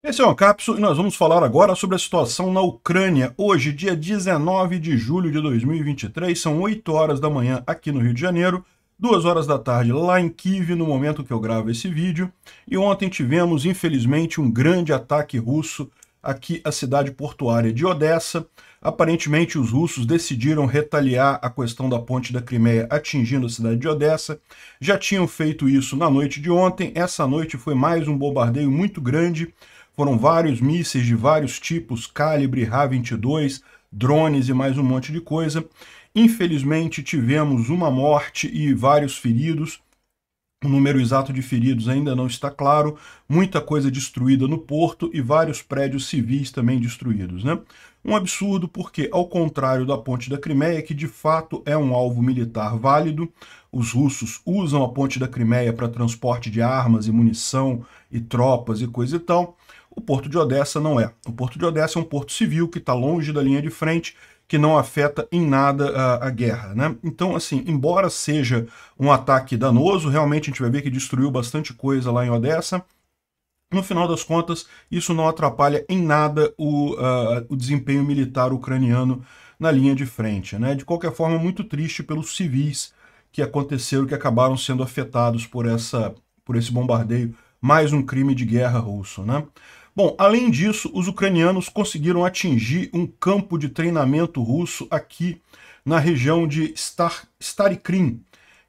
Esse é o Ancapso e nós vamos falar agora sobre a situação na Ucrânia. Hoje, dia 19 de julho de 2023, são 8 horas da manhã aqui no Rio de Janeiro, 2 horas da tarde lá em Kiev, no momento que eu gravo esse vídeo. E ontem tivemos, infelizmente, um grande ataque russo aqui à cidade portuária de Odessa. Aparentemente, os russos decidiram retaliar a questão da ponte da Crimeia atingindo a cidade de Odessa. Já tinham feito isso na noite de ontem. Essa noite foi mais um bombardeio muito grande foram vários mísseis de vários tipos, calibre, H-22, drones e mais um monte de coisa. Infelizmente, tivemos uma morte e vários feridos. O número exato de feridos ainda não está claro. Muita coisa destruída no porto e vários prédios civis também destruídos. Né? Um absurdo porque, ao contrário da ponte da Crimeia, que de fato é um alvo militar válido, os russos usam a ponte da Crimeia para transporte de armas e munição e tropas e coisa e tal, o porto de Odessa não é. O porto de Odessa é um porto civil que está longe da linha de frente, que não afeta em nada a, a, guerra. Né? Então, assim, embora seja um ataque danoso, realmente a gente vai ver que destruiu bastante coisa lá em Odessa. No final das contas, isso não atrapalha em nada o, uh, o desempenho militar ucraniano na linha de frente. Né? De qualquer forma, muito triste pelos civis que aconteceram, que acabaram sendo afetados por, essa, por esse bombardeio. Mais um crime de guerra russo. Né? Bom, além disso, os ucranianos conseguiram atingir um campo de treinamento russo aqui na região de Star, Starikrim,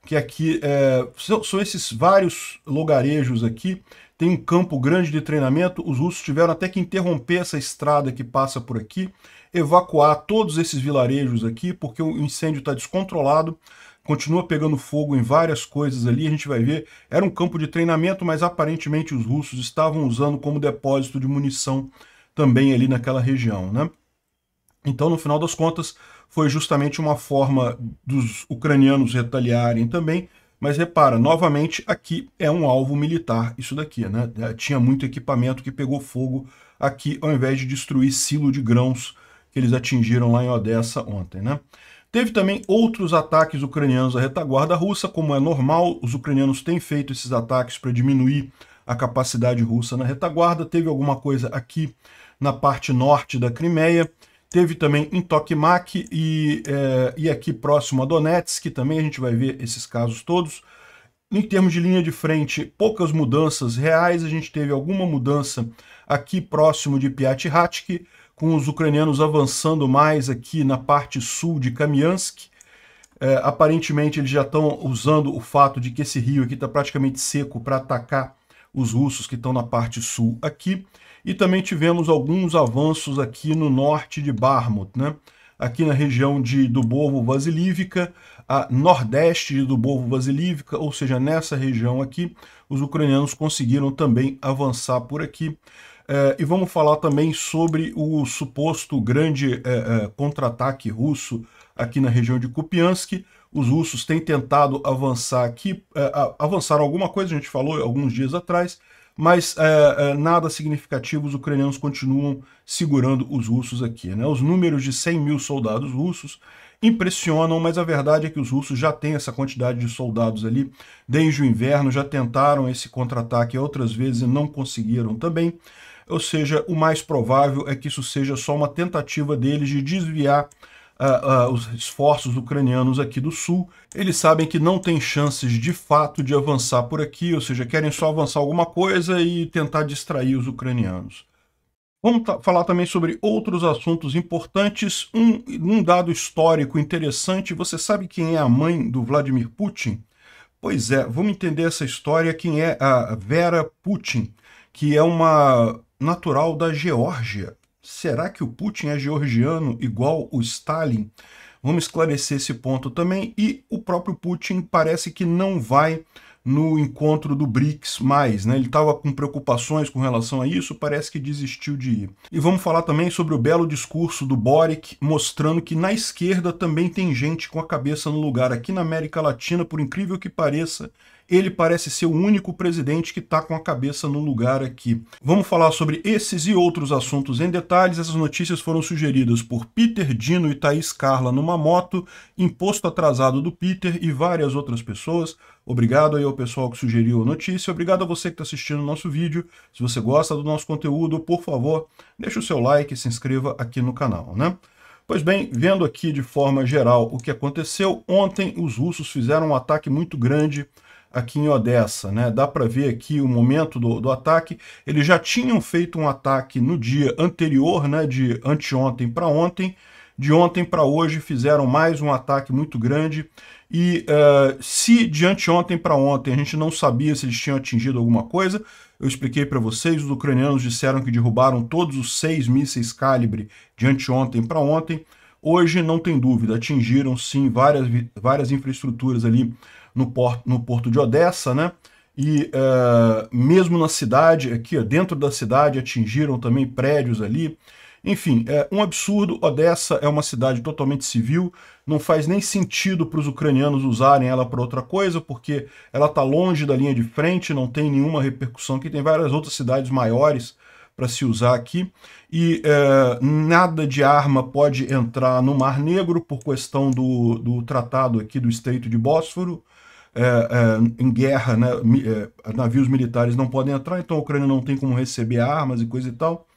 que aqui é, são, são esses vários lugarejos aqui, tem um campo grande de treinamento, os russos tiveram até que interromper essa estrada que passa por aqui, evacuar todos esses vilarejos aqui, porque o incêndio está descontrolado, continua pegando fogo em várias coisas ali, a gente vai ver. Era um campo de treinamento, mas aparentemente os russos estavam usando como depósito de munição também ali naquela região, né? Então, no final das contas, foi justamente uma forma dos ucranianos retaliarem também, mas repara, novamente, aqui é um alvo militar, isso daqui, né? É, tinha muito equipamento que pegou fogo aqui, ao invés de destruir silo de grãos que eles atingiram lá em Odessa ontem, né? Teve também outros ataques ucranianos à retaguarda russa, como é normal, os ucranianos têm feito esses ataques para diminuir a capacidade russa na retaguarda. Teve alguma coisa aqui na parte norte da Crimeia. Teve também em Tokmak e, é, e aqui próximo a Donetsk, também a gente vai ver esses casos todos. Em termos de linha de frente, poucas mudanças reais. A gente teve alguma mudança aqui próximo de Piatihatsky, com os ucranianos avançando mais aqui na parte sul de Kamiansk. É, aparentemente eles já estão usando o fato de que esse rio aqui está praticamente seco para atacar os russos que estão na parte sul aqui. E também tivemos alguns avanços aqui no norte de Barmut, né? aqui na região de Dubovo Vasilívica, a nordeste de Dubovo Vasilívica, ou seja, nessa região aqui, os ucranianos conseguiram também avançar por aqui. É, e vamos falar também sobre o suposto grande é, é, contra-ataque russo aqui na região de Kupiansk. Os russos têm tentado avançar aqui, avançaram alguma coisa, a gente falou alguns dias atrás, mas nada significativo, os ucranianos continuam segurando os russos aqui. Né? Os números de 100 mil soldados russos impressionam, mas a verdade é que os russos já têm essa quantidade de soldados ali desde o inverno, já tentaram esse contra-ataque outras vezes e não conseguiram também ou seja, o mais provável é que isso seja só uma tentativa deles de desviar uh, uh, os esforços ucranianos aqui do sul. Eles sabem que não tem chances de fato de avançar por aqui, ou seja, querem só avançar alguma coisa e tentar distrair os ucranianos. Vamos falar também sobre outros assuntos importantes. Um, um dado histórico interessante: você sabe quem é a mãe do Vladimir Putin? Pois é, vamos entender essa história. Quem é a Vera Putin, que é uma natural da Geórgia. Será que o Putin é georgiano igual o Stalin? Vamos esclarecer esse ponto também. E o próprio Putin parece que não vai no encontro do BRICS+, mais, né? ele estava com preocupações com relação a isso, parece que desistiu de ir. E vamos falar também sobre o belo discurso do Boric, mostrando que na esquerda também tem gente com a cabeça no lugar. Aqui na América Latina, por incrível que pareça, ele parece ser o único presidente que está com a cabeça no lugar aqui. Vamos falar sobre esses e outros assuntos em detalhes. Essas notícias foram sugeridas por Peter Dino e Thaís Carla numa moto, imposto atrasado do Peter e várias outras pessoas. Obrigado aí ao pessoal que sugeriu a notícia, obrigado a você que está assistindo o nosso vídeo. Se você gosta do nosso conteúdo, por favor, deixe o seu like e se inscreva aqui no canal, né? Pois bem, vendo aqui de forma geral o que aconteceu, ontem os russos fizeram um ataque muito grande aqui em Odessa, né? Dá para ver aqui o momento do, do, ataque. Eles já tinham feito um ataque no dia anterior, né? De anteontem para ontem. De ontem para hoje fizeram mais um ataque muito grande. E uh, se de anteontem para ontem a gente não sabia se eles tinham atingido alguma coisa, eu expliquei para vocês, os ucranianos disseram que derrubaram todos os seis mísseis calibre de anteontem para ontem. Hoje não tem dúvida, atingiram sim várias, várias infraestruturas ali no, porto no porto de Odessa, né? E uh, mesmo na cidade, aqui ó, dentro da cidade, atingiram também prédios ali. Enfim, é um absurdo. Odessa é uma cidade totalmente civil, não faz nem sentido para os ucranianos usarem ela para outra coisa, porque ela está longe da linha de frente, não tem nenhuma repercussão, que tem várias outras cidades maiores para se usar aqui. E é, nada de arma pode entrar no Mar Negro por questão do, do tratado aqui do Estreito de Bósforo. É, é, em guerra, né, é, navios militares não podem entrar, então a Ucrânia não tem como receber armas e coisa e tal.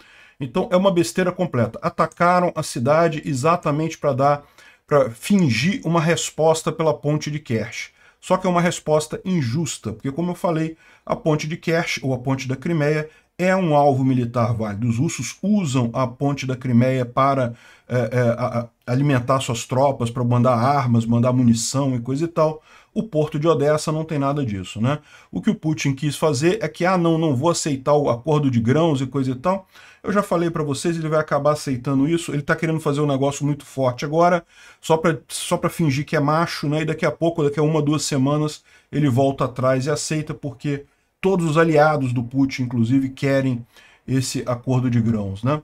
Então é uma besteira completa. Atacaram a cidade exatamente para dar, para fingir uma resposta pela ponte de Kerch. Só que é uma resposta injusta, porque como eu falei, a ponte de Kerch ou a ponte da Crimeia é um alvo militar válido. Os russos usam a ponte da Crimeia para é, é, a, alimentar suas tropas, para mandar armas, mandar munição e coisa e tal. O porto de Odessa não tem nada disso, né? O que o Putin quis fazer é que, ah, não, não vou aceitar o acordo de grãos e coisa e tal. Eu já falei para vocês, ele vai acabar aceitando isso. Ele tá querendo fazer um negócio muito forte agora, só para só para fingir que é macho, né? E daqui a pouco, daqui a uma, duas semanas, ele volta atrás e aceita, porque todos os aliados do Putin, inclusive, querem esse acordo de grãos, né?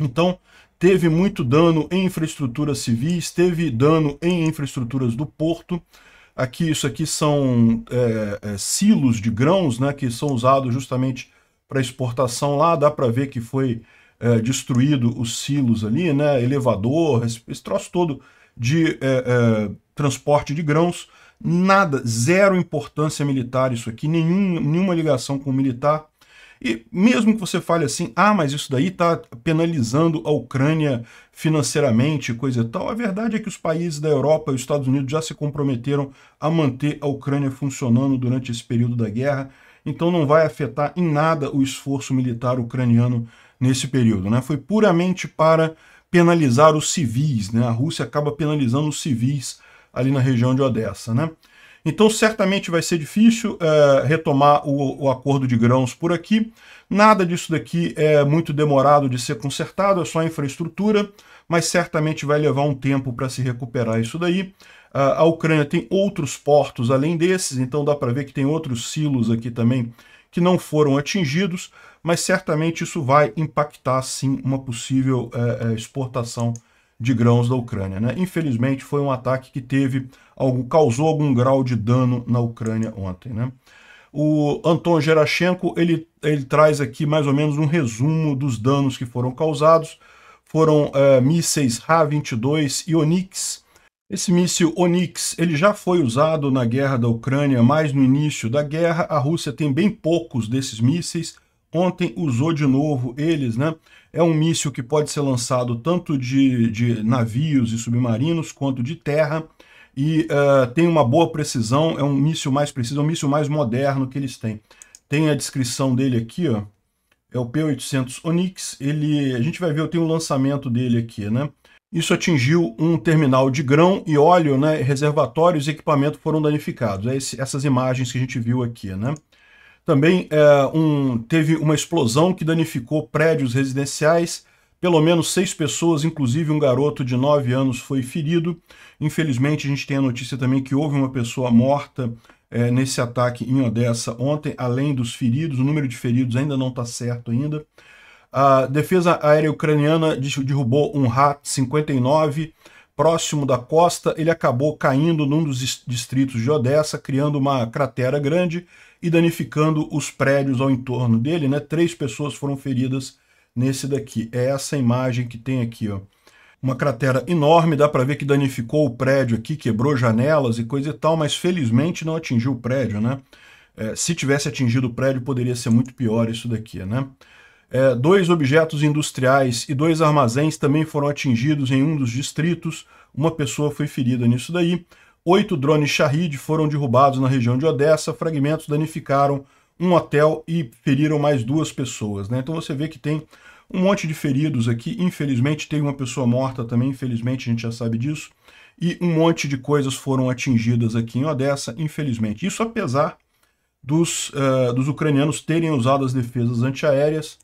Então, teve muito dano em infraestruturas civis, teve dano em infraestruturas do porto. Aqui, isso aqui são é, é, silos de grãos, né, que são usados justamente para exportação lá, dá para ver que foi é, destruído os silos ali, né? Elevador, esse, esse troço todo de é, é, transporte de grãos. Nada, zero importância militar isso aqui, nenhum, nenhuma ligação com o militar. E mesmo que você fale assim, ah, mas isso daí está penalizando a Ucrânia financeiramente, coisa e tal, a verdade é que os países da Europa e os Estados Unidos já se comprometeram a manter a Ucrânia funcionando durante esse período da guerra então não vai afetar em nada o esforço militar ucraniano nesse período. Né? Foi puramente para penalizar os civis, né? a Rússia acaba penalizando os civis ali na região de Odessa. Né? Então, certamente vai ser difícil é, retomar o, o, acordo de grãos por aqui. Nada disso daqui é muito demorado de ser consertado, é só infraestrutura, mas certamente vai levar um tempo para se recuperar isso daí. Ah, a, Ucrânia tem outros portos além desses, então dá para ver que tem outros silos aqui também que não foram atingidos, mas certamente isso vai impactar sim uma possível é, exportação de grãos da Ucrânia. Né? Infelizmente foi um ataque que teve algo, causou algum grau de dano na Ucrânia ontem. Né? O Anton Gerashenko ele, ele traz aqui mais ou menos um resumo dos danos que foram causados. Foram é, mísseis ra 22 e Onyx, esse míssil Onyx, ele já foi usado na guerra da Ucrânia, mas no início da guerra a Rússia tem bem poucos desses mísseis. Ontem usou de novo eles, né? É um míssil que pode ser lançado tanto de, de navios e submarinos quanto de terra e uh, tem uma boa precisão, é um míssil mais preciso, é um míssil mais moderno que eles têm. Tem a descrição dele aqui, ó. É o P-800 Onyx, ele, a gente vai ver, eu tenho o um lançamento dele aqui, né? Isso atingiu um terminal de grão e óleo, né, reservatórios e equipamento foram danificados. É esse, essas imagens que a gente viu aqui, né? Também é, um, teve uma explosão que danificou prédios residenciais. Pelo menos seis pessoas, inclusive um garoto de nove anos, foi ferido. Infelizmente, a gente tem a notícia também que houve uma pessoa morta é, nesse ataque em Odessa ontem, além dos feridos. O número de feridos ainda não está certo ainda. A defesa aérea ucraniana derrubou um RA-59 próximo da costa. Ele acabou caindo num dos distritos de Odessa, criando uma cratera grande e danificando os prédios ao entorno dele. Né? Três pessoas foram feridas nesse daqui. É essa imagem que tem aqui. Ó. Uma cratera enorme, dá para ver que danificou o prédio aqui, quebrou janelas e coisa e tal, mas felizmente não atingiu o prédio. Né? É, se tivesse atingido o prédio, poderia ser muito pior isso daqui. Né? É, dois objetos industriais e dois armazéns também foram atingidos em um dos distritos. Uma pessoa foi ferida nisso daí. Oito drones Shahid foram derrubados na região de Odessa. Fragmentos danificaram um hotel e feriram mais duas pessoas. Né? Então você vê que tem um monte de feridos aqui. Infelizmente, tem uma pessoa morta também. Infelizmente, a gente já sabe disso. E um monte de coisas foram atingidas aqui em Odessa, infelizmente. Isso apesar dos, uh, dos ucranianos terem usado as defesas antiaéreas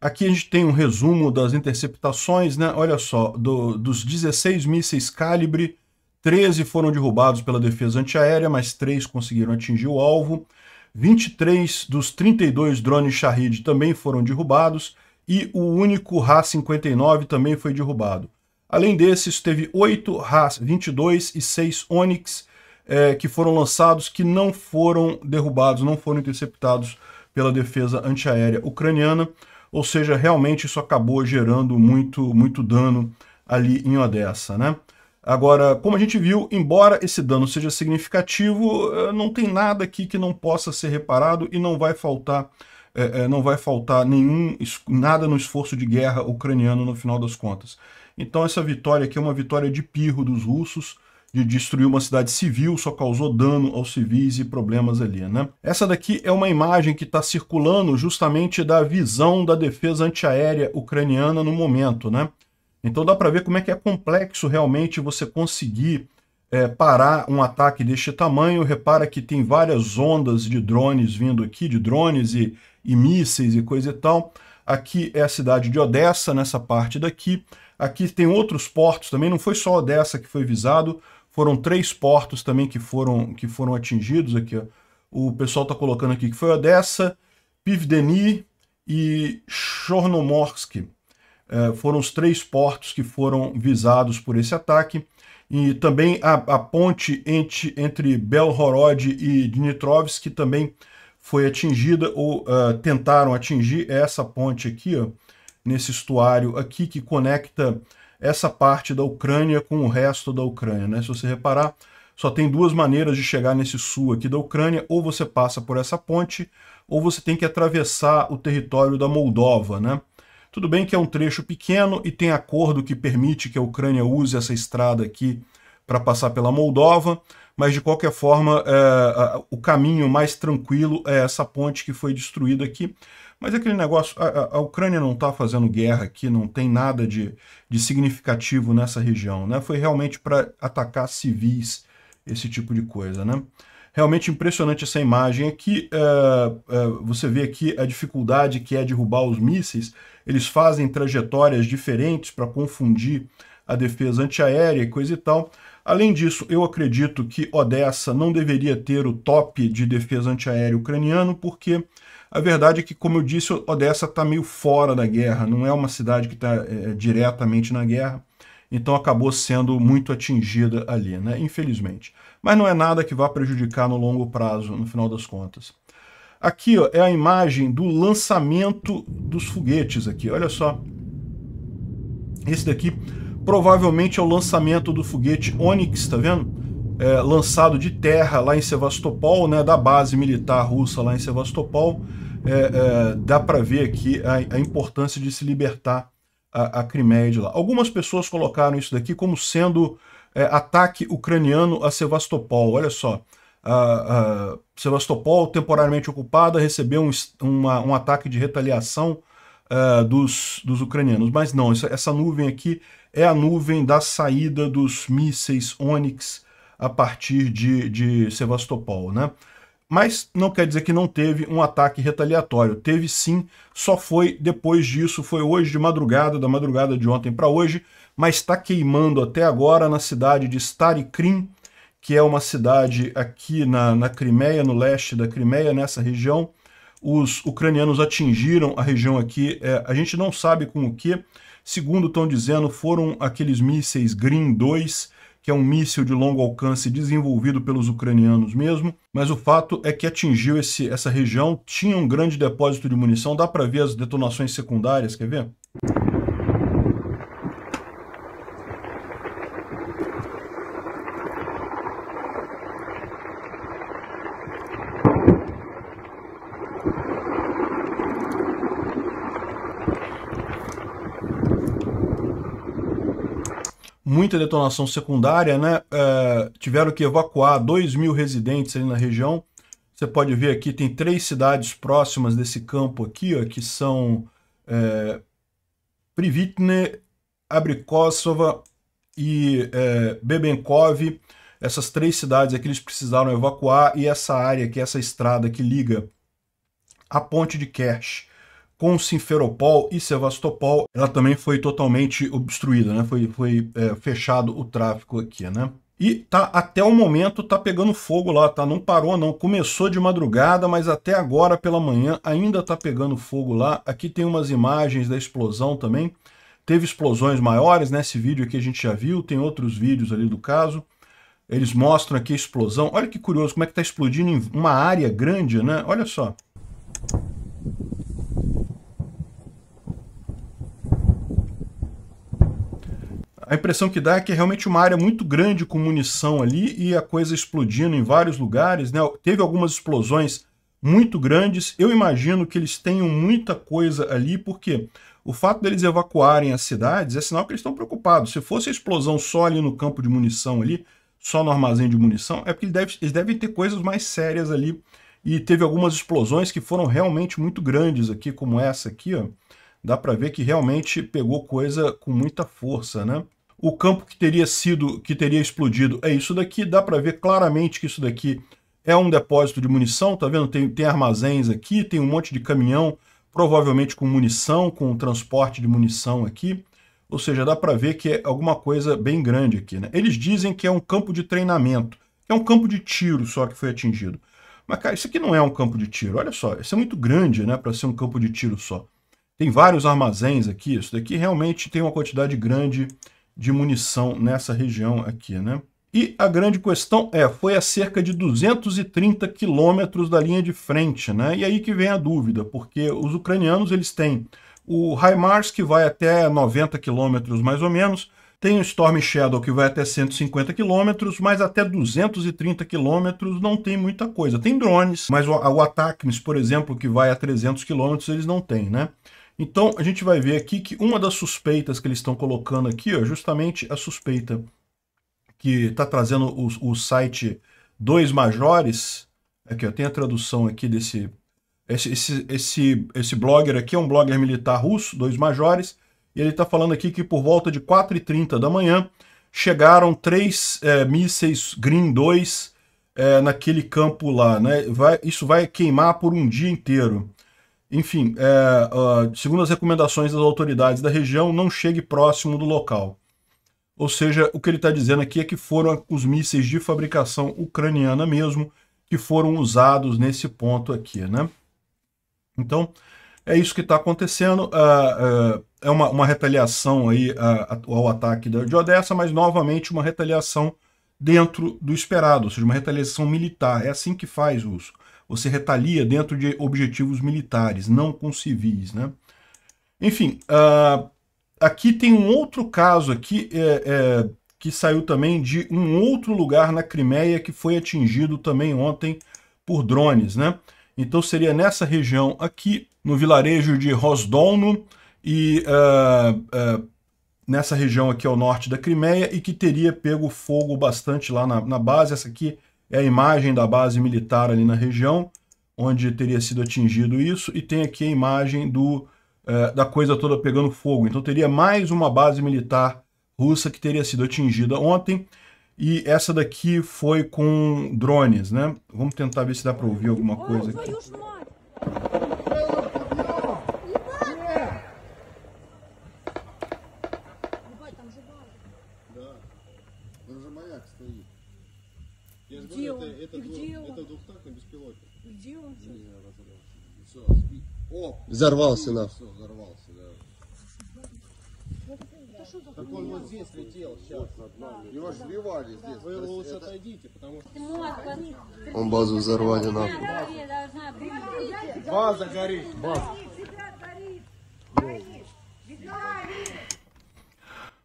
Aqui a gente tem um resumo das interceptações, né? Olha só, do, dos 16 mísseis calibre, 13 foram derrubados pela defesa antiaérea, mas 3 conseguiram atingir o alvo. 23 dos 32 drones Shahid também foram derrubados e o único RA-59 também foi derrubado. Além desses, teve 8 RA-22 e 6 Onix é, que foram lançados que não foram derrubados, não foram interceptados pela defesa antiaérea ucraniana ou seja, realmente isso acabou gerando muito, muito dano ali em Odessa, né? Agora, como a gente viu, embora esse dano seja significativo, eh, não tem nada aqui que não possa ser reparado e não vai faltar é, não vai faltar nenhum nada no esforço de guerra ucraniano no final das contas. Então essa vitória aqui é uma vitória de pirro dos russos, de destruir uma cidade civil, só causou dano aos civis e problemas ali, né? Essa daqui é uma imagem que está circulando justamente da visão da defesa antiaérea ucraniana no momento, né? Então dá para ver como é que é complexo realmente você conseguir é, parar um ataque deste tamanho. Repara que tem várias ondas de drones vindo aqui, de drones e, e mísseis e coisa e tal. Aqui é a cidade de Odessa, nessa parte daqui. Aqui tem outros portos também, não foi só Odessa que foi visado, foram três portos também que foram, que foram atingidos aqui. Ó. O pessoal está colocando aqui que foi Odessa, Pivdeni e Chornomorsk. É, foram os três portos que foram visados por esse ataque. E também a, a ponte entre, entre Belhorod e Dnitrovsk também foi atingida ou uh, tentaram atingir essa ponte aqui, ó, nesse estuário aqui que conecta essa parte da Ucrânia com o resto da Ucrânia. Né? Se você reparar, só tem duas maneiras de chegar nesse sul aqui da Ucrânia, ou você passa por essa ponte, ou você tem que atravessar o território da Moldova. Né? Tudo bem que é um trecho pequeno e tem acordo que permite que a Ucrânia use essa estrada aqui para passar pela Moldova, mas de qualquer forma é, o caminho mais tranquilo é essa ponte que foi destruída aqui. Mas aquele negócio, a, a Ucrânia não está fazendo guerra aqui, não tem nada de, de significativo nessa região, né? Foi realmente para atacar civis, esse tipo de coisa, né? Realmente impressionante essa imagem aqui. É, é, você vê aqui a dificuldade que é derrubar os mísseis. Eles fazem trajetórias diferentes para confundir a defesa antiaérea e coisa e tal. Além disso, eu acredito que Odessa não deveria ter o top de defesa antiaérea ucraniano, porque a verdade é que, como eu disse, Odessa está meio fora da guerra, não é uma cidade que está é, é, diretamente na guerra, então acabou sendo muito atingida ali, né? infelizmente. Mas não é nada que vá prejudicar no longo prazo, no final das contas. Aqui ó, é a imagem do lançamento dos foguetes aqui, olha só. Esse daqui provavelmente é o lançamento do foguete Onix, tá vendo? é, lançado de terra lá em Sevastopol, né, da base militar russa lá em Sevastopol, é, é, dá para ver aqui a, a, importância de se libertar a, a Crimeia de lá. Algumas pessoas colocaram isso daqui como sendo é, ataque ucraniano a Sevastopol. Olha só, a, a Sevastopol, temporariamente ocupada, recebeu um, uma, um ataque de retaliação Uh, dos, dos ucranianos. Mas não, essa, essa, nuvem aqui é a nuvem da saída dos mísseis Onyx a partir de, de Sevastopol, né? Mas não quer dizer que não teve um ataque retaliatório. Teve sim, só foi depois disso, foi hoje de madrugada, da madrugada de ontem para hoje, mas está queimando até agora na cidade de Starikrim, que é uma cidade aqui na, na Crimeia, no leste da Crimeia, nessa região. Os ucranianos atingiram a região aqui, é, a gente não sabe com o que. Segundo estão dizendo, foram aqueles mísseis Green 2 que é um míssil de longo alcance desenvolvido pelos ucranianos mesmo, mas o fato é que atingiu esse, essa região, tinha um grande depósito de munição, dá para ver as detonações secundárias, quer ver? muita detonação secundária, né? É, tiveram que evacuar 2 mil residentes ali na região. Você pode ver aqui, tem três cidades próximas desse campo aqui, ó, que são é, Privitne, Abrikosova e é, Bebenkov. Essas três cidades aqui eles precisaram evacuar e essa área aqui, essa estrada que liga a ponte de Kerch com Simferopol e Sevastopol, ela também foi totalmente obstruída, né? Foi, foi é, fechado o tráfego aqui, né? E tá até o momento tá pegando fogo lá, tá? Não parou não. Começou de madrugada, mas até agora pela manhã ainda tá pegando fogo lá. Aqui tem umas imagens da explosão também. Teve explosões maiores, né? vídeo aqui a gente já viu, tem outros vídeos ali do caso. Eles mostram aqui a explosão. Olha que curioso como é que tá explodindo em uma área grande, né? Olha só. a impressão que dá é que é realmente uma área muito grande com munição ali e a coisa explodindo em vários lugares, né? Teve algumas explosões muito grandes. Eu imagino que eles tenham muita coisa ali, porque o fato deles evacuarem as cidades é sinal que eles estão preocupados. Se fosse a explosão só ali no campo de munição ali, só no armazém de munição, é porque eles devem, eles devem ter coisas mais sérias ali. E teve algumas explosões que foram realmente muito grandes aqui, como essa aqui, ó. Dá para ver que realmente pegou coisa com muita força, né? o campo que teria sido, que teria explodido é isso daqui, dá para ver claramente que isso daqui é um depósito de munição, tá vendo? Tem, tem armazéns aqui, tem um monte de caminhão, provavelmente com munição, com transporte de munição aqui, ou seja, dá para ver que é alguma coisa bem grande aqui, né? Eles dizem que é um campo de treinamento, é um campo de tiro só que foi atingido. Mas, cara, isso aqui não é um campo de tiro, olha só, isso é muito grande, né, para ser um campo de tiro só. Tem vários armazéns aqui, isso daqui realmente tem uma quantidade grande de munição nessa região aqui, né? E a grande questão é, foi a cerca de 230 quilômetros da linha de frente, né? E aí que vem a dúvida, porque os ucranianos eles têm o HIMARS que vai até 90 quilômetros mais ou menos, tem o Storm Shadow que vai até 150 quilômetros, mas até 230 quilômetros não tem muita coisa. Tem drones, mas o, o Atacms, por exemplo, que vai a 300 quilômetros, eles não têm, né? Então, a gente vai ver aqui que uma das suspeitas que eles estão colocando aqui, ó, justamente a suspeita que está trazendo o, o, site Dois Majores, aqui ó, tem a tradução aqui desse... Esse, esse, esse, esse blogger aqui é um blogger militar russo, Dois Majores, e ele está falando aqui que por volta de 4h30 da manhã chegaram três é, mísseis Green 2 é, naquele campo lá, né? Vai, isso vai queimar por um dia inteiro. Enfim, é, uh, segundo as recomendações das autoridades da região, não chegue próximo do local. Ou seja, o que ele está dizendo aqui é que foram os mísseis de fabricação ucraniana mesmo que foram usados nesse ponto aqui, né? Então, é isso que está acontecendo. Uh, uh, é uma, uma retaliação aí ah, ao ataque de Odessa, mas novamente uma retaliação dentro do esperado, ou seja, uma retaliação militar. É assim que faz russo você retalia dentro de objetivos militares, não com civis, né? Enfim, uh, aqui tem um outro caso aqui é, é, que saiu também de um outro lugar na Crimeia que foi atingido também ontem por drones, né? Então seria nessa região aqui, no vilarejo de Rosdono e uh, uh, nessa região aqui ao norte da Crimeia e que teria pego fogo bastante lá na, na base. Essa aqui é a imagem da base militar ali na região, onde teria sido atingido isso, e tem aqui a imagem do, é, da coisa toda pegando fogo. Então teria mais uma base militar russa que teria sido atingida ontem, e essa daqui foi com drones, né? Vamos tentar ver se dá para ouvir alguma coisa aqui. Там же маяк стоит. где он? Это, это, и где он? Это двухтактный беспилотник. где он? Не, Все, сби... О, взорвался нахуй. Все, взорвался, да. Так он вот здесь летел сейчас. Его ж сбивали здесь. Вы его лучше отойдите, потому что... Он базу взорвали нахуй. База горит. База. Бедра горит!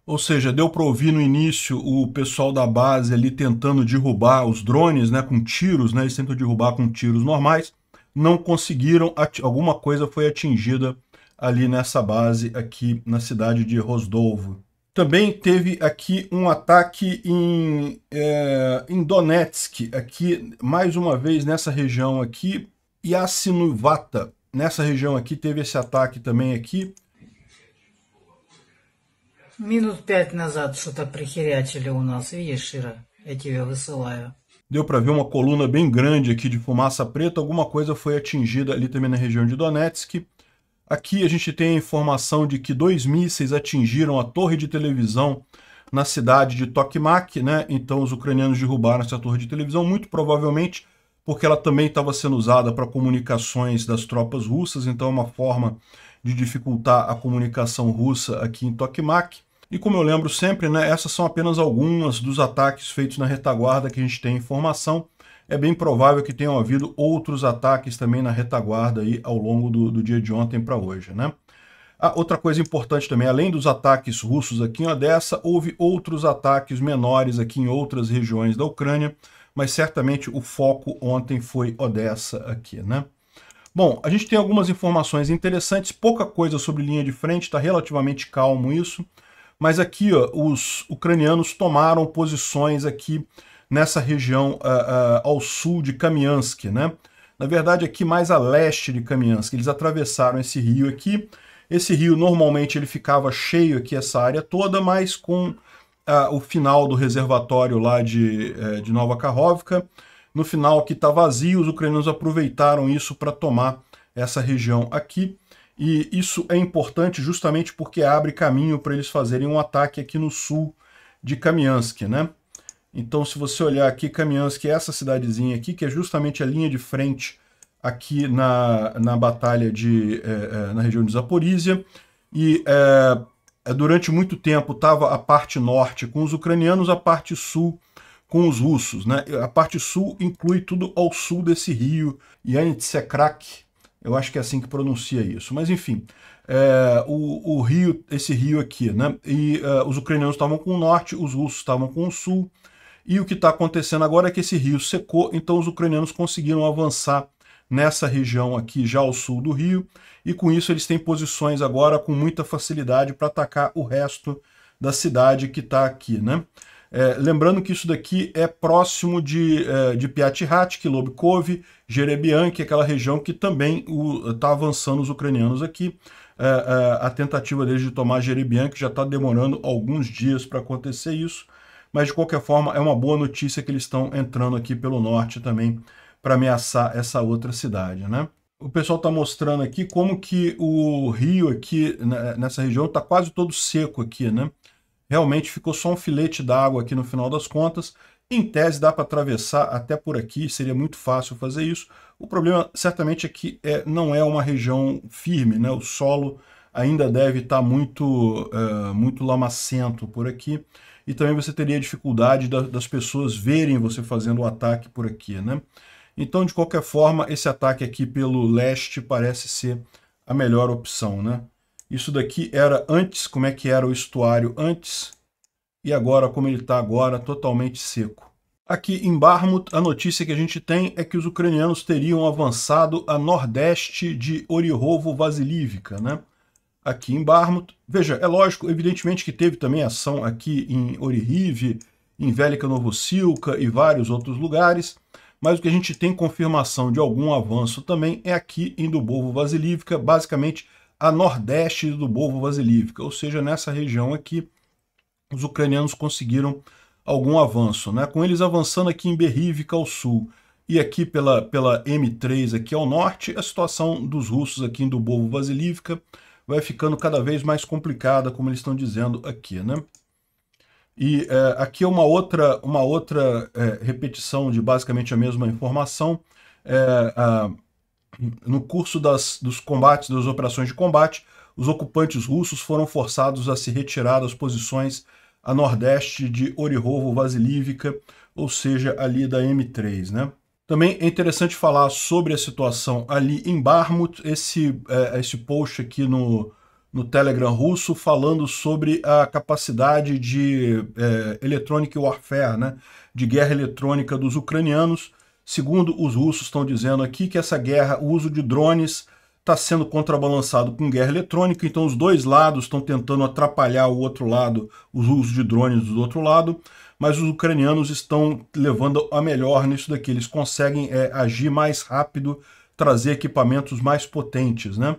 Ou seja, deu para ouvir no início o pessoal da base ali tentando derrubar os drones, né, com tiros, né, eles tentam derrubar com tiros normais, não conseguiram, alguma coisa foi atingida ali nessa base aqui na cidade de Rosdovo. Também teve aqui um ataque em, é, em Donetsk, aqui mais uma vez nessa região aqui, Yasinuvata. Nessa região aqui teve esse ataque também aqui, Минут пять назад что-то прихерячили у нас, видишь, Ира? Я тебе высылаю. Deu para ver uma coluna bem grande aqui de fumaça preta. Alguma coisa foi atingida ali também na região de Donetsk. Aqui a gente tem a informação de que dois mísseis atingiram a torre de televisão na cidade de Tokmak, né? Então os ucranianos derrubaram essa torre de televisão, muito provavelmente porque ela também estava sendo usada para comunicações das tropas russas, então é uma forma de dificultar a comunicação russa aqui em Tokmak. E como eu lembro sempre, né, essas são apenas algumas dos ataques feitos na retaguarda que a gente tem informação. É bem provável que tenham havido outros ataques também na retaguarda aí ao longo do, do dia de ontem para hoje. Né? Ah, outra coisa importante também, além dos ataques russos aqui em Odessa, houve outros ataques menores aqui em outras regiões da Ucrânia, mas certamente o foco ontem foi Odessa aqui, né? Bom, a gente tem algumas informações interessantes, pouca coisa sobre linha de frente, está relativamente calmo isso. Mas aqui, ó, os ucranianos tomaram posições aqui nessa região uh, uh, ao sul de Kamiansk, né? Na verdade, aqui mais a leste de Kamiansk, eles atravessaram esse rio aqui. Esse rio, normalmente, ele ficava cheio aqui, essa área toda, mas com uh, o final do reservatório lá de, eh, de Nova Karhovka, no final aqui está vazio, os ucranianos aproveitaram isso para tomar essa região aqui. E isso é importante justamente porque abre caminho para eles fazerem um ataque aqui no sul de Kamiansk, né? Então, se você olhar aqui, Kamiansk é essa cidadezinha aqui, que é justamente a linha de frente aqui na, na batalha de, eh, eh na região de Zaporizhia. E eh, é durante muito tempo estava a parte norte com os ucranianos, a parte sul com os russos. Né? A parte sul inclui tudo ao sul desse rio, Yanitsekrak, eu acho que é assim que pronuncia isso. Mas enfim, é, o, o, rio, esse rio aqui, né? E uh, os ucranianos estavam com o norte, os russos estavam com o sul. E o que está acontecendo agora é que esse rio secou, então os ucranianos conseguiram avançar nessa região aqui, já ao sul do rio, e com isso eles têm posições agora com muita facilidade para atacar o resto da cidade que está aqui, né? É, lembrando que isso daqui é próximo de, é, de Piatihat, Kilobkov, Jerebian, que é aquela região que também está avançando os ucranianos aqui. É, é, a tentativa deles de tomar Jerebian, que já está demorando alguns dias para acontecer isso. Mas, de qualquer forma, é uma boa notícia que eles estão entrando aqui pelo norte também para ameaçar essa outra cidade, né? O pessoal está mostrando aqui como que o rio aqui né, nessa região está quase todo seco aqui, né? Realmente ficou só um filete d'água aqui no final das contas. Em tese, dá para atravessar até por aqui, seria muito fácil fazer isso. O problema, certamente, é que é, não é uma região firme, né? o solo ainda deve estar tá muito, eh, muito lamacento por aqui. E também você teria dificuldade da, das pessoas verem você fazendo o ataque por aqui. Né? Então, de qualquer forma, esse ataque aqui pelo leste parece ser a melhor opção. Né? Isso daqui era antes, como é que era o estuário antes, e agora como ele está agora, totalmente seco. Aqui em Barmut, a notícia que a gente tem é que os ucranianos teriam avançado a nordeste de Orihovo Vasilivka, né? Aqui em Barmut. Veja, é lógico, evidentemente que teve também ação aqui em Orihiv, em Velika Novosilka e vários outros lugares, mas o que a gente tem confirmação de algum avanço também é aqui em Dubovo Vasilivka, basicamente a nordeste do Bovo Vasilivka, ou seja, nessa região aqui, é os ucranianos conseguiram algum avanço, né? com eles avançando aqui em Berrivka ao sul e aqui pela, pela M3 aqui ao norte, a situação dos russos aqui em Dubovo Vasilivka vai ficando cada vez mais complicada, como eles estão dizendo aqui. Né? E é, aqui é uma outra, uma outra é, repetição de basicamente a mesma informação, é, a, no curso das, dos combates, das operações de combate, os ocupantes russos foram forçados a se retirar das posições a nordeste de Orihovo Vasilivka, ou seja, ali da M3. Né? Também é interessante falar sobre a situação ali em Barmut, esse, é, esse post aqui no, no Telegram russo falando sobre a capacidade de é, electronic warfare, né? de guerra eletrônica dos ucranianos, Segundo, os russos estão dizendo aqui que essa guerra, o uso de drones, está sendo contrabalançado com guerra eletrônica, então os dois lados estão tentando atrapalhar o outro lado, os usos de drones do outro lado, mas os ucranianos estão levando a melhor nisso daqui, eles conseguem é, agir mais rápido, trazer equipamentos mais potentes, né?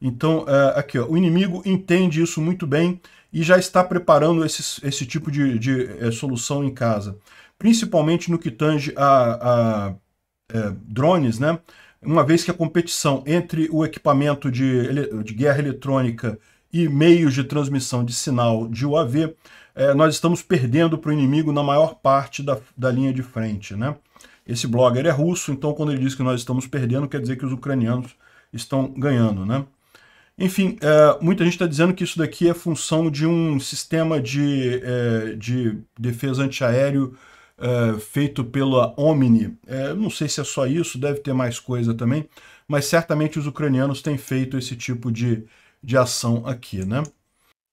Então, é, aqui, ó, o inimigo entende isso muito bem e já está preparando esses, esse tipo de, de é, solução em casa principalmente no que tange a, a é, drones, né? uma vez que a competição entre o equipamento de, de guerra eletrônica e meios de transmissão de sinal de UAV, é, nós estamos perdendo para o inimigo na maior parte da, da linha de frente. Né? Esse blogger é russo, então quando ele diz que nós estamos perdendo, quer dizer que os ucranianos estão ganhando. Né? Enfim, é, muita gente está dizendo que isso daqui é função de um sistema de, é, de defesa antiaéreo é, feito pela Omni. É, não sei se é só isso, deve ter mais coisa também, mas certamente os ucranianos têm feito esse tipo de, de ação aqui, né?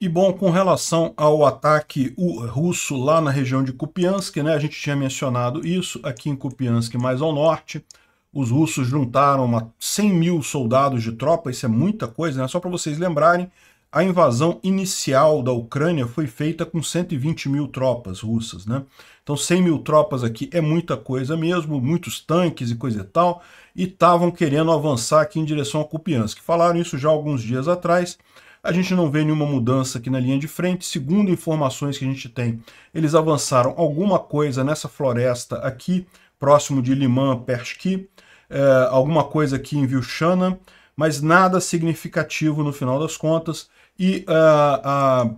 E bom, com relação ao ataque russo lá na região de Kupiansk, né, a gente tinha mencionado isso aqui em Kupiansk, mais ao norte, os russos juntaram uma 100 mil soldados de tropa, isso é muita coisa, né? só para vocês lembrarem, a invasão inicial da Ucrânia foi feita com 120 mil tropas russas, né? Então 100 mil tropas aqui é muita coisa mesmo, muitos tanques e coisa e tal, e estavam querendo avançar aqui em direção a Kupiansk. Falaram isso já alguns dias atrás, a gente não vê nenhuma mudança aqui na linha de frente. Segundo informações que a gente tem, eles avançaram alguma coisa nessa floresta aqui, próximo de Liman Pershki, é, alguma coisa aqui em Vilshana, mas nada significativo no final das contas. E ah,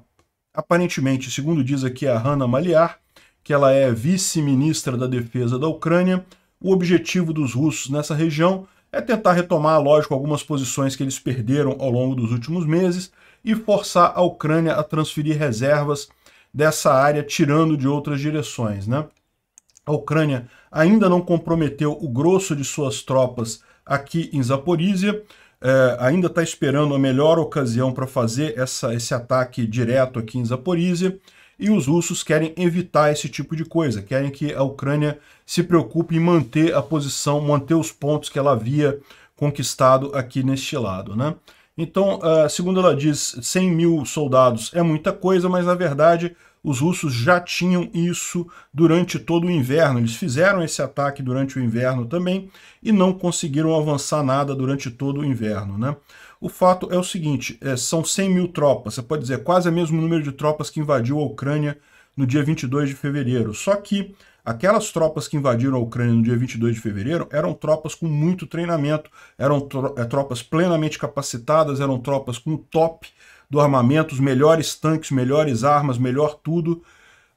aparentemente, segundo diz aqui a Hanna Maliar, que ela é vice-ministra da Defesa da Ucrânia, o objetivo dos russos nessa região é tentar retomar, lógico, algumas posições que eles perderam ao longo dos últimos meses e forçar a Ucrânia a transferir reservas dessa área, tirando de outras direções. Né? A Ucrânia ainda não comprometeu o grosso de suas tropas aqui em Zaporísia, é, ainda está esperando a melhor ocasião para fazer essa, esse ataque direto aqui em Zaporizhia, e os russos querem evitar esse tipo de coisa, querem que a Ucrânia se preocupe em manter a posição, manter os pontos que ela havia conquistado aqui neste lado. Né? Então, é, segundo ela diz, 100 mil soldados é muita coisa, mas na verdade os russos já tinham isso durante todo o inverno. Eles fizeram esse ataque durante o inverno também e não conseguiram avançar nada durante todo o inverno. Né? O fato é o seguinte: é, são 100 mil tropas, você pode dizer, quase o mesmo número de tropas que invadiu a Ucrânia no dia 22 de fevereiro. Só que aquelas tropas que invadiram a Ucrânia no dia 22 de fevereiro eram tropas com muito treinamento, eram é, tropas plenamente capacitadas, eram tropas com top do armamento, os melhores tanques, melhores armas, melhor tudo.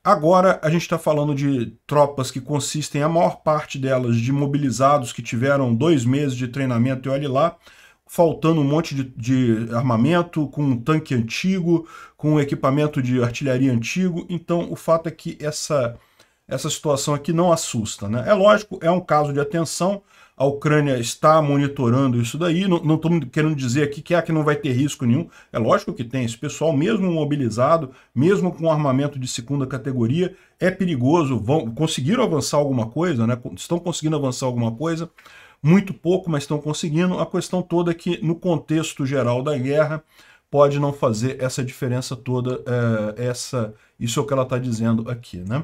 Agora a gente está falando de tropas que consistem, a maior parte delas, de mobilizados que tiveram dois meses de treinamento e olhe lá, faltando um monte de, de armamento, com um tanque antigo, com um equipamento de artilharia antigo. Então o fato é que essa, essa situação aqui não assusta. Né? É lógico, é um caso de atenção, a Ucrânia está monitorando isso daí. Não estou querendo dizer aqui que, é que não vai ter risco nenhum. É lógico que tem. Esse pessoal, mesmo mobilizado, mesmo com armamento de segunda categoria, é perigoso. Vão, conseguiram avançar alguma coisa, né? Estão conseguindo avançar alguma coisa. Muito pouco, mas estão conseguindo. A questão toda é que, no contexto geral da guerra, pode não fazer essa diferença toda. É, essa, isso é o que ela está dizendo aqui, né?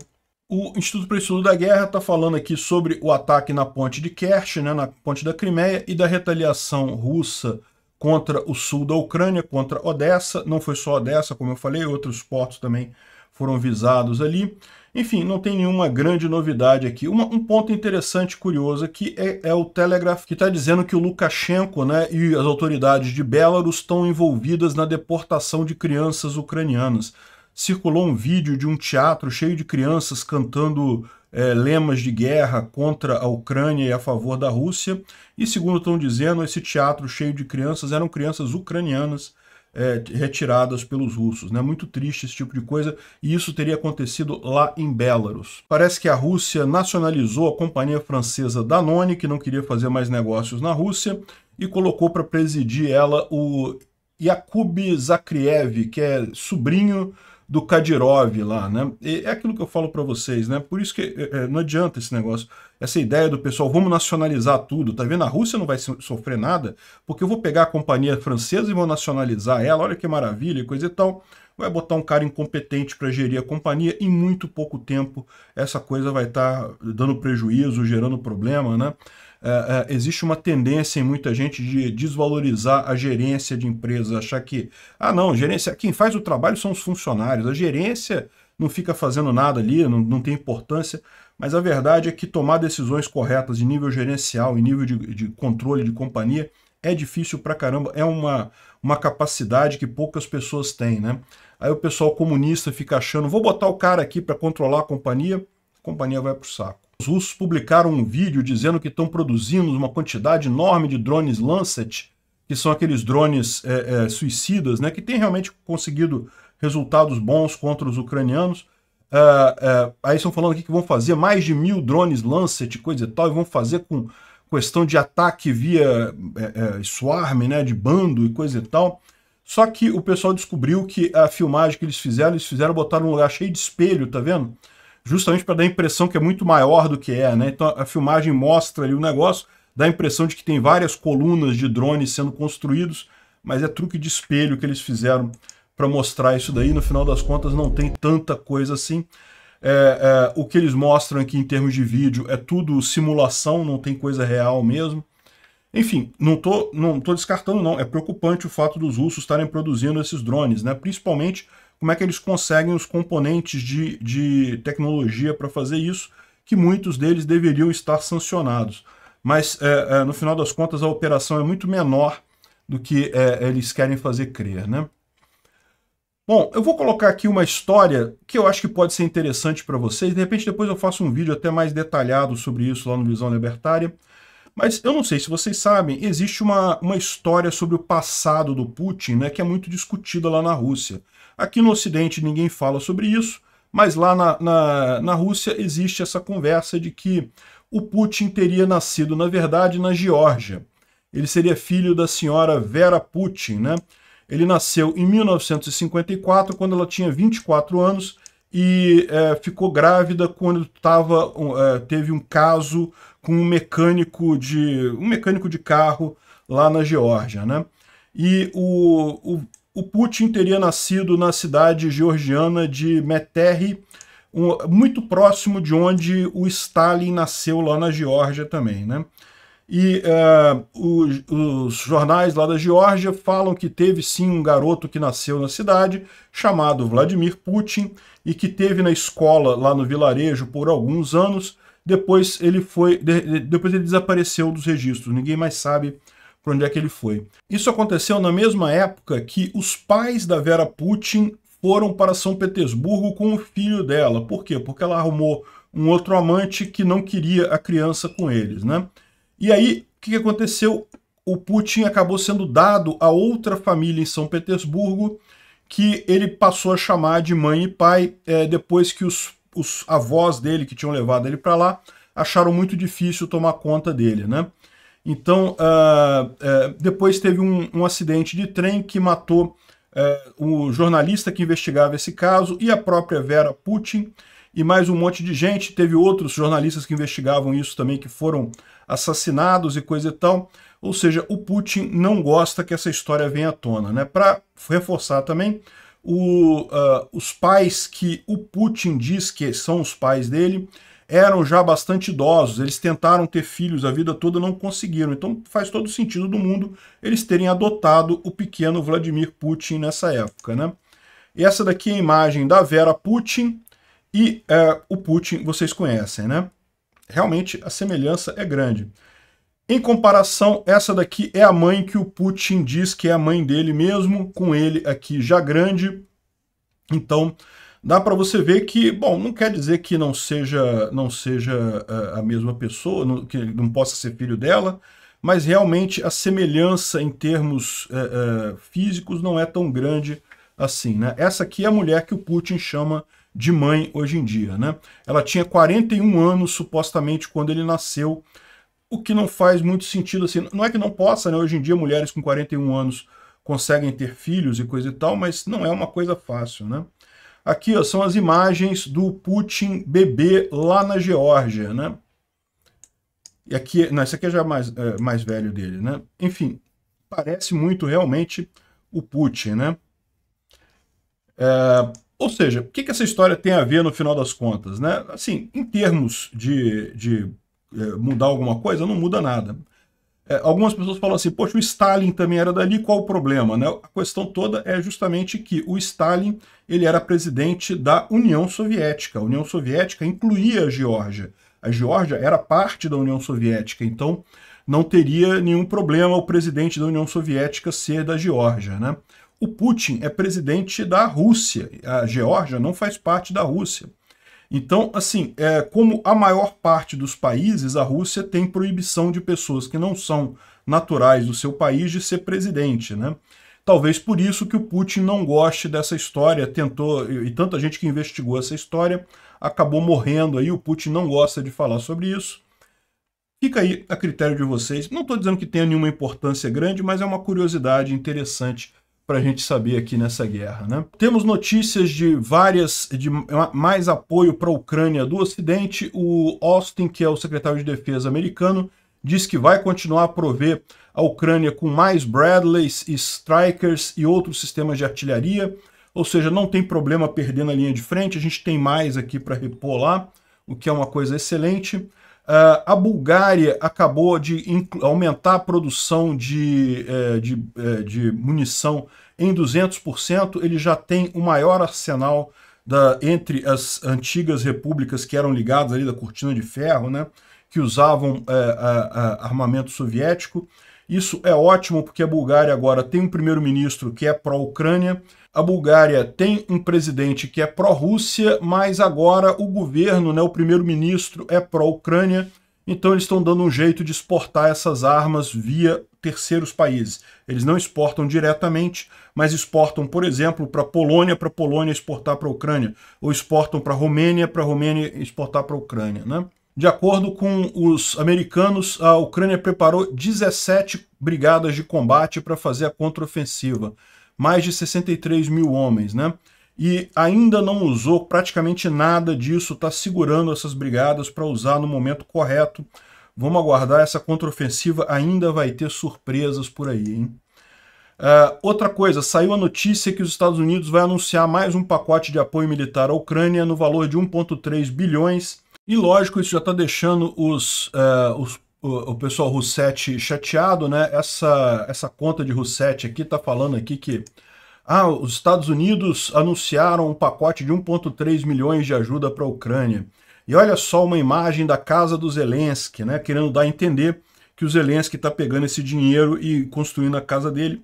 o Instituto para o Estudo da Guerra está falando aqui sobre o ataque na ponte de Kerch, né, na ponte da Crimeia, e da retaliação russa contra o sul da Ucrânia, contra Odessa. Não foi só Odessa, como eu falei, outros portos também foram visados ali. Enfim, não tem nenhuma grande novidade aqui. Uma, um ponto interessante, curioso aqui, é, é o Telegraph, que está dizendo que o Lukashenko né, e as autoridades de Belarus estão envolvidas na deportação de crianças ucranianas circulou um vídeo de um teatro cheio de crianças cantando é, lemas de guerra contra a Ucrânia e a favor da Rússia. E, segundo estão dizendo, esse teatro cheio de crianças eram crianças ucranianas é, retiradas pelos russos. Né? Muito triste esse tipo de coisa, e isso teria acontecido lá em Belarus. Parece que a Rússia nacionalizou a companhia francesa Danone, que não queria fazer mais negócios na Rússia, e colocou para presidir ela o Yakub Zakriev, que é sobrinho do Kadyrov lá, né? E é aquilo que eu falo para vocês, né? Por isso que é, é, não adianta esse negócio, essa ideia do pessoal, vamos nacionalizar tudo, tá vendo? A Rússia não vai sofrer nada, porque eu vou pegar a companhia francesa e vou nacionalizar ela, olha que maravilha e coisa e tal. Vai botar um cara incompetente para gerir a companhia, em muito pouco tempo essa coisa vai estar tá dando prejuízo, gerando problema, né? É, é, existe uma tendência em muita gente de desvalorizar a gerência de empresas, achar que, ah, não, gerência, quem faz o trabalho são os funcionários, a gerência não fica fazendo nada ali, não, não tem importância, mas a verdade é que tomar decisões corretas em nível gerencial, em nível de, de controle de companhia, é difícil pra caramba, é uma, uma capacidade que poucas pessoas têm, né? Aí o pessoal comunista fica achando, vou botar o cara aqui para controlar a companhia, a companhia vai pro saco os russos publicaram um vídeo dizendo que estão produzindo uma quantidade enorme de drones Lancet, que são aqueles drones é, é, suicidas, né, que têm realmente conseguido resultados bons contra os ucranianos. É, é aí estão falando aqui que vão fazer mais de mil drones Lancet, coisa e tal, e vão fazer com questão de ataque via é, é, swarm, né, de bando e coisa e tal. Só que o pessoal descobriu que a filmagem que eles fizeram, eles fizeram botar num lugar cheio de espelho, tá vendo? justamente para dar a impressão que é muito maior do que é, né? Então a filmagem mostra ali o negócio, dá a impressão de que tem várias colunas de drones sendo construídos, mas é truque de espelho que eles fizeram para mostrar isso daí. No final das contas, não tem tanta coisa assim. É, é, o que eles mostram aqui em termos de vídeo é tudo simulação, não tem coisa real mesmo. Enfim, não tô, não tô descartando não, é preocupante o fato dos russos estarem produzindo esses drones, né? principalmente como é que eles conseguem os componentes de, de tecnologia para fazer isso, que muitos deles deveriam estar sancionados. Mas, é, é, no final das contas, a operação é muito menor do que é, eles querem fazer crer, né? Bom, eu vou colocar aqui uma história que eu acho que pode ser interessante para vocês. De repente, depois eu faço um vídeo até mais detalhado sobre isso lá no Visão Libertária. Mas eu não sei se vocês sabem, existe uma, uma história sobre o passado do Putin né, que é muito discutida lá na Rússia. Aqui no Ocidente ninguém fala sobre isso, mas lá na, na, na Rússia existe essa conversa de que o Putin teria nascido, na verdade, na Geórgia. Ele seria filho da senhora Vera Putin, né? Ele nasceu em 1954, quando ela tinha 24 anos, e é, ficou grávida quando tava, é, teve um caso com um mecânico de um mecânico de carro lá na Geórgia, né? E o, o o Putin teria nascido na cidade georgiana de Meterry, muito próximo de onde o Stalin nasceu lá na Geórgia também, né? E uh, é, os, os, jornais lá da Geórgia falam que teve sim um garoto que nasceu na cidade, chamado Vladimir Putin, e que teve na escola lá no vilarejo por alguns anos. Depois ele foi, de, depois ele desapareceu dos registros. Ninguém mais sabe para onde é que ele foi. Isso aconteceu na mesma época que os pais da Vera Putin foram para São Petersburgo com o filho dela. Por quê? Porque ela arrumou um outro amante que não queria a criança com eles, né? E aí, o que aconteceu? O Putin acabou sendo dado a outra família em São Petersburgo, que ele passou a chamar de mãe e pai, é, depois que os, os avós dele, que tinham levado ele para lá, acharam muito difícil tomar conta dele, né? Então, uh, uh, depois teve um, um, acidente de trem que matou uh, o jornalista que investigava esse caso e a própria Vera Putin e mais um monte de gente. Teve outros jornalistas que investigavam isso também que foram assassinados e coisa e tal. Ou seja, o Putin não gosta que essa história venha à tona. Né? Para reforçar também, o, ah, os pais que o Putin diz que são os pais dele eram já bastante idosos, eles tentaram ter filhos a vida toda, não conseguiram. Então faz todo sentido do mundo eles terem adotado o pequeno Vladimir Putin nessa época, né? E essa daqui é a imagem da Vera Putin e é, o Putin vocês conhecem, né? Realmente a semelhança é grande. Em comparação, essa daqui é a mãe que o Putin diz que é a mãe dele mesmo, com ele aqui já grande. Então, dá para você ver que, bom, não quer dizer que não seja, não seja é, a mesma pessoa, que não possa ser filho dela, mas realmente a semelhança em termos é, é, físicos não é tão grande assim. Né? Essa aqui é a mulher que o Putin chama de mãe hoje em dia. Né? Ela tinha 41 anos, supostamente, quando ele nasceu, o que não faz muito sentido. assim. Não é que não possa, né? hoje em dia mulheres com 41 anos conseguem ter filhos e coisa e tal, mas não é uma coisa fácil. Né? Aqui ó, são as imagens do Putin bebê lá na Geórgia, né? E aqui, não, esse aqui é já mais, é, mais velho dele, né? Enfim, parece muito realmente o Putin, né? É, ou seja, o que, que essa história tem a ver no final das contas, né? Assim, em termos de, de é, mudar alguma coisa, não muda nada. É, algumas pessoas falam assim, poxa, o Stalin também era dali, qual o problema? Né? A questão toda é justamente que o Stalin ele era presidente da União Soviética. A União Soviética incluía a Geórgia. A Geórgia era parte da União Soviética, então não teria nenhum problema o presidente da União Soviética ser da Geórgia. Né? O Putin é presidente da Rússia. A Geórgia não faz parte da Rússia. Então, assim, é, como a maior parte dos países, a Rússia tem proibição de pessoas que não são naturais do seu país de ser presidente, né? Talvez por isso que o Putin não goste dessa história, tentou, e tanta gente que investigou essa história acabou morrendo aí, o Putin não gosta de falar sobre isso. Fica aí a critério de vocês. Não estou dizendo que tenha nenhuma importância grande, mas é uma curiosidade interessante para a gente saber aqui nessa guerra. Né? Temos notícias de várias, de mais apoio para a Ucrânia do Ocidente. O Austin, que é o secretário de Defesa americano, diz que vai continuar a prover a Ucrânia com mais Bradleys, Strikers e outros sistemas de artilharia. Ou seja, não tem problema perder na linha de frente, a gente tem mais aqui para repor lá, o que é uma coisa excelente. Uh, a Bulgária acabou de aumentar a produção de, eh, de, eh, de, munição em 200%. Ele já tem o maior arsenal da, entre as antigas repúblicas que eram ligadas ali da cortina de ferro, né, que usavam eh, armamento soviético. Isso é ótimo porque a Bulgária agora tem um primeiro-ministro que é pró-Ucrânia, a Bulgária tem um presidente que é pró-Rússia, mas agora o governo, né, o primeiro-ministro, é pró-Ucrânia. Então eles estão dando um jeito de exportar essas armas via terceiros países. Eles não exportam diretamente, mas exportam, por exemplo, para a Polônia, para a Polônia exportar para a Ucrânia, ou exportam para a Romênia, para a Romênia exportar para a Ucrânia. Né? De acordo com os americanos, a Ucrânia preparou 17 brigadas de combate para fazer a contraofensiva mais de 63 mil homens, né? E ainda não usou praticamente nada disso, está segurando essas brigadas para usar no momento correto. Vamos aguardar, essa contraofensiva ainda vai ter surpresas por aí, hein? Uh, outra coisa, saiu a notícia que os Estados Unidos vai anunciar mais um pacote de apoio militar à Ucrânia no valor de 1,3 bilhões. E lógico, isso já está deixando os, uh, os o, pessoal Russetti chateado, né? Essa, essa conta de Russetti aqui tá falando aqui que ah, os Estados Unidos anunciaram um pacote de 1,3 milhões de ajuda para a Ucrânia. E olha só uma imagem da casa do Zelensky, né? Querendo dar a entender que o Zelensky está pegando esse dinheiro e construindo a casa dele.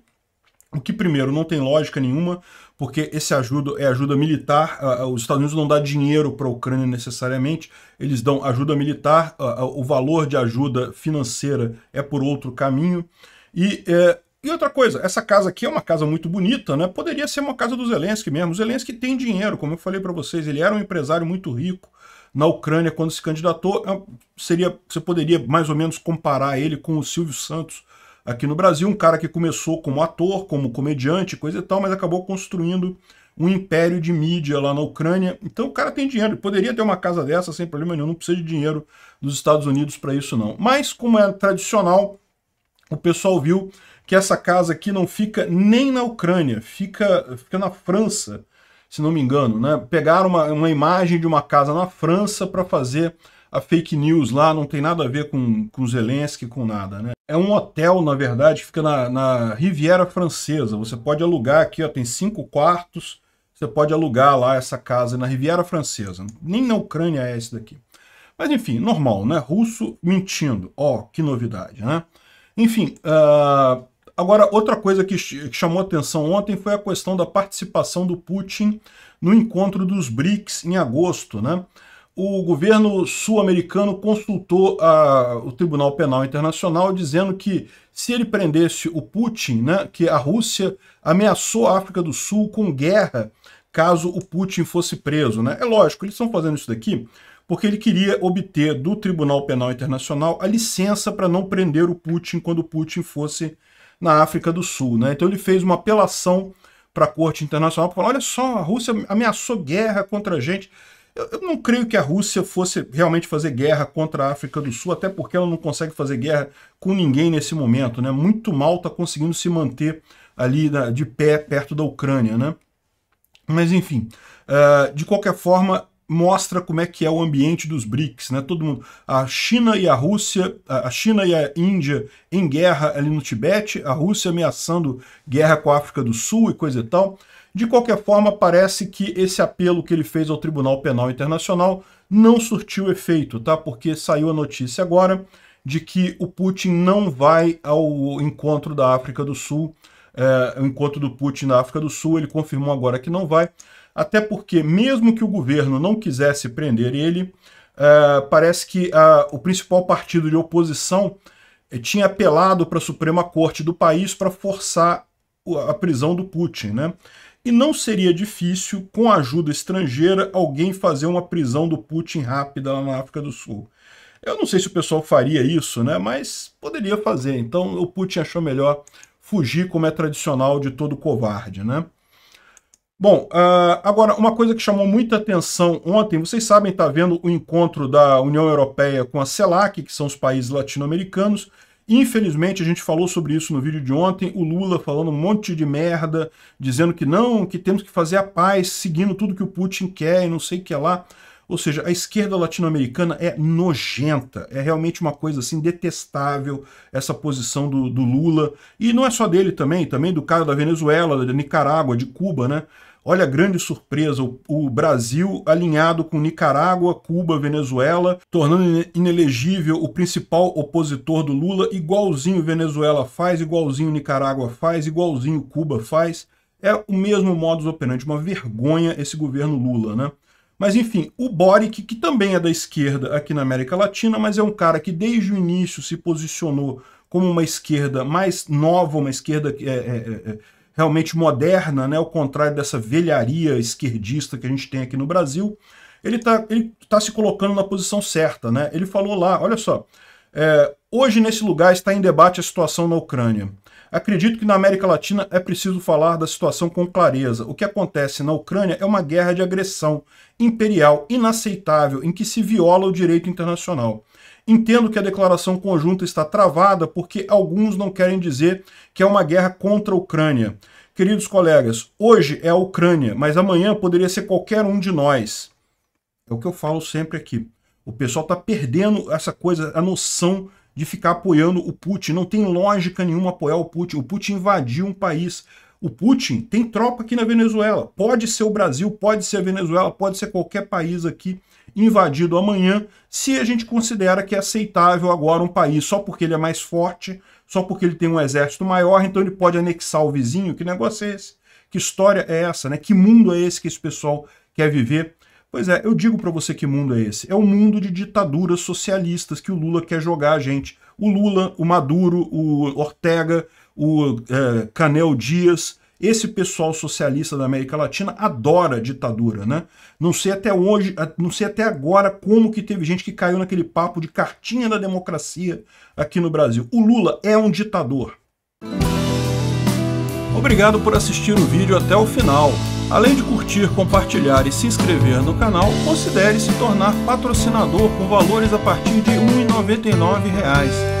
O que, primeiro, não tem lógica nenhuma, porque esse ajuda é ajuda militar. os Estados Unidos não dá dinheiro para a Ucrânia necessariamente, eles dão ajuda militar, o valor de ajuda financeira é por outro caminho. E, é, e outra coisa, essa casa aqui é uma casa muito bonita, né? Poderia ser uma casa do Zelensky mesmo. O Zelensky tem dinheiro, como eu falei para vocês, ele era um empresário muito rico na Ucrânia quando se candidatou. É, seria, você poderia mais ou menos comparar ele com o Silvio Santos, aqui no Brasil, um cara que começou como ator, como comediante, coisa e tal, mas acabou construindo um império de mídia lá na Ucrânia. Então o cara tem dinheiro, poderia ter uma casa dessa sem problema nenhum, não precisa de dinheiro dos Estados Unidos para isso não. Mas como é tradicional, o pessoal viu que essa casa aqui não fica nem na Ucrânia, fica, fica na França, se não me engano, né? Pegaram uma, uma imagem de uma casa na França para fazer a fake news lá não tem nada a ver com, com Zelensky, com nada, né? É um hotel, na verdade, que fica na, na Riviera Francesa. Você pode alugar aqui, ó, tem cinco quartos. Você pode alugar lá essa casa na Riviera Francesa. Nem na Ucrânia é esse daqui. Mas enfim, normal, né? Russo mentindo. Ó, oh, que novidade, né? Enfim, uh... agora outra coisa que, que chamou atenção ontem foi a questão da participação do Putin no encontro dos BRICS em agosto, né? o governo sul-americano consultou a, ah, o Tribunal Penal Internacional dizendo que se ele prendesse o Putin, né, que a Rússia ameaçou a África do Sul com guerra caso o Putin fosse preso. Né? É lógico, eles estão fazendo isso daqui porque ele queria obter do Tribunal Penal Internacional a licença para não prender o Putin quando o Putin fosse na África do Sul. Né? Então ele fez uma apelação para a Corte Internacional para falar, olha só, a Rússia ameaçou guerra contra a gente. Eu, não creio que a Rússia fosse realmente fazer guerra contra a África do Sul, até porque ela não consegue fazer guerra com ninguém nesse momento, né? Muito mal está conseguindo se manter ali na, de pé perto da Ucrânia, né? Mas enfim, uh, de qualquer forma, mostra como é que é o ambiente dos BRICS, né? Todo mundo, a China e a Rússia, a China e a Índia em guerra ali no Tibete, a Rússia ameaçando guerra com a África do Sul e coisa e tal. De qualquer forma, parece que esse apelo que ele fez ao Tribunal Penal Internacional não surtiu efeito, tá? Porque saiu a notícia agora de que o Putin não vai ao encontro da África do Sul, é, o encontro do Putin na África do Sul, ele confirmou agora que não vai, até porque mesmo que o governo não quisesse prender ele, é, parece que a, o principal partido de oposição eh, tinha apelado para a Suprema Corte do país para forçar a prisão do Putin, né? e não seria difícil, com ajuda estrangeira, alguém fazer uma prisão do Putin rápida lá na África do Sul. Eu não sei se o pessoal faria isso, né? Mas poderia fazer. Então o Putin achou melhor fugir, como é tradicional de todo covarde, né? Bom, uh, agora, uma coisa que chamou muita atenção ontem, vocês sabem, está vendo o encontro da União Europeia com a CELAC, que são os países latino-americanos, Infelizmente, a gente falou sobre isso no vídeo de ontem, o Lula falando um monte de merda, dizendo que não, que temos que fazer a paz, seguindo tudo que o Putin quer e não sei o que lá. Ou seja, a esquerda latino-americana é nojenta, é realmente uma coisa assim detestável essa posição do, do Lula. E não é só dele também, também do cara da Venezuela, da Nicarágua, de Cuba, né? Olha a grande surpresa, o Brasil alinhado com Nicarágua, Cuba, Venezuela, tornando inelegível o principal opositor do Lula, igualzinho Venezuela faz, igualzinho Nicarágua faz, igualzinho Cuba faz. É o mesmo modus operandi, uma vergonha esse governo Lula, né? Mas enfim, o Boric, que também é da esquerda aqui na América Latina, mas é um cara que desde o início se posicionou como uma esquerda mais nova, uma esquerda é, é, é, é realmente moderna, né, ao contrário dessa velharia esquerdista que a gente tem aqui no Brasil, ele está ele tá se colocando na posição certa. Né? Ele falou lá, olha só, é, hoje nesse lugar está em debate a situação na Ucrânia. Acredito que na América Latina é preciso falar da situação com clareza. O que acontece na Ucrânia é uma guerra de agressão imperial inaceitável em que se viola o direito internacional. Entendo que a declaração conjunta está travada porque alguns não querem dizer que é uma guerra contra a Ucrânia. Queridos colegas, hoje é a Ucrânia, mas amanhã poderia ser qualquer um de nós. É o que eu falo sempre aqui. O pessoal está perdendo essa coisa, a noção de ficar apoiando o Putin. Não tem lógica nenhuma apoiar o Putin. O Putin invadiu um país. O Putin tem tropa aqui na Venezuela. Pode ser o Brasil, pode ser a Venezuela, pode ser qualquer país aqui invadido amanhã, se a gente considera que é aceitável agora um país só porque ele é mais forte, só porque ele tem um exército maior, então ele pode anexar o vizinho. Que negócio é esse? Que história é essa, né? Que mundo é esse que esse pessoal quer viver? Pois é, eu digo para você que mundo é esse. É o um mundo de ditaduras socialistas que o Lula quer jogar a gente. O Lula, o Maduro, o Ortega, o é, Canel Dias, esse pessoal socialista da América Latina adora ditadura, né? Não sei até hoje, não sei até agora como que teve gente que caiu naquele papo de cartinha da democracia aqui no Brasil. O Lula é um ditador. Obrigado por assistir o vídeo até o final. Além de curtir, compartilhar e se inscrever no canal, considere se tornar patrocinador com valores a partir de R$ 1,99